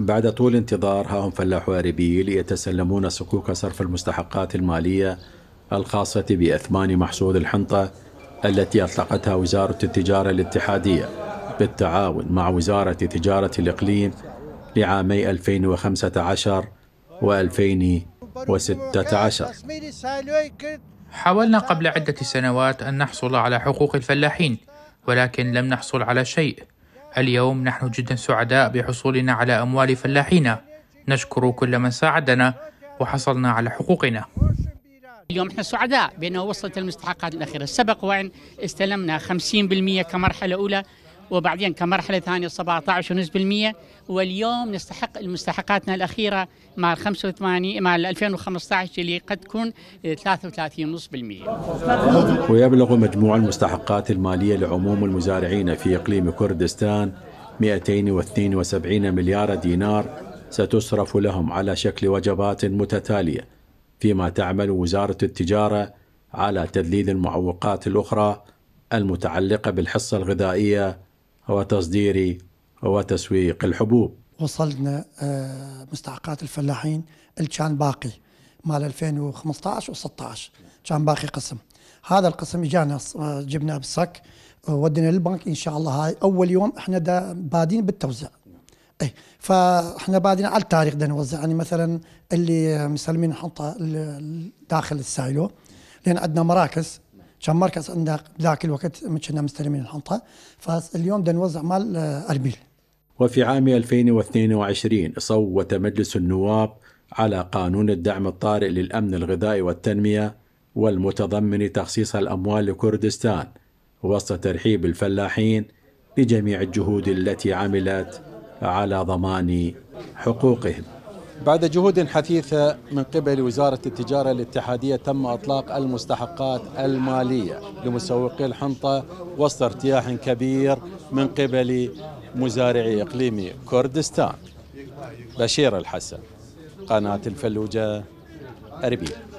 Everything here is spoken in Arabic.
بعد طول انتظار ها هم فلاح واربيل يتسلمون صكوك صرف المستحقات المالية الخاصة بأثمان محصول الحنطة التي أطلقتها وزارة التجارة الاتحادية بالتعاون مع وزارة تجارة الإقليم لعامي 2015 و 2016 حاولنا قبل عدة سنوات أن نحصل على حقوق الفلاحين ولكن لم نحصل على شيء اليوم نحن جدا سعداء بحصولنا على أموال فلاحينا نشكر كل من ساعدنا وحصلنا على حقوقنا اليوم احنا سعداء بانه وصلت المستحقات الاخيره، سبق وان استلمنا 50% كمرحله اولى وبعدين كمرحله ثانيه 17.5% واليوم نستحق المستحقاتنا الاخيره مع 85 مع 2015 اللي قد تكون 33.5% ويبلغ مجموع المستحقات الماليه لعموم المزارعين في اقليم كردستان 272 مليار دينار ستصرف لهم على شكل وجبات متتاليه فيما تعمل وزاره التجاره على تذليل المعوقات الاخرى المتعلقه بالحصه الغذائيه وتصدير وتسويق الحبوب وصلنا آه، مستحقات الفلاحين اللي كان باقي مال 2015 و16 كان باقي قسم هذا القسم اجانا آه، جبناه بالصك آه، ودينا للبنك ان شاء الله هاي اول يوم احنا بادين بالتوزيع اي فاحنا بادين على التاريخ بدنا نوزع يعني مثلا اللي مسلمين نحطه داخل السايلو لان عندنا مراكز كان مركز عندنا ذاك الوقت كنا مستلمين الحنطه فاليوم بدنا نوزع مال آه، اربيل وفي عام 2022 صوت مجلس النواب على قانون الدعم الطارئ للامن الغذائي والتنميه والمتضمن تخصيص الاموال لكردستان وسط ترحيب الفلاحين بجميع الجهود التي عملت على ضمان حقوقهم بعد جهود حثيثة من قبل وزارة التجارة الاتحادية تم إطلاق المستحقات المالية لمسوقي الحنطة وسط ارتياح كبير من قبل مزارعي إقليم كردستان بشير الحسن قناة الفلوجة أربيل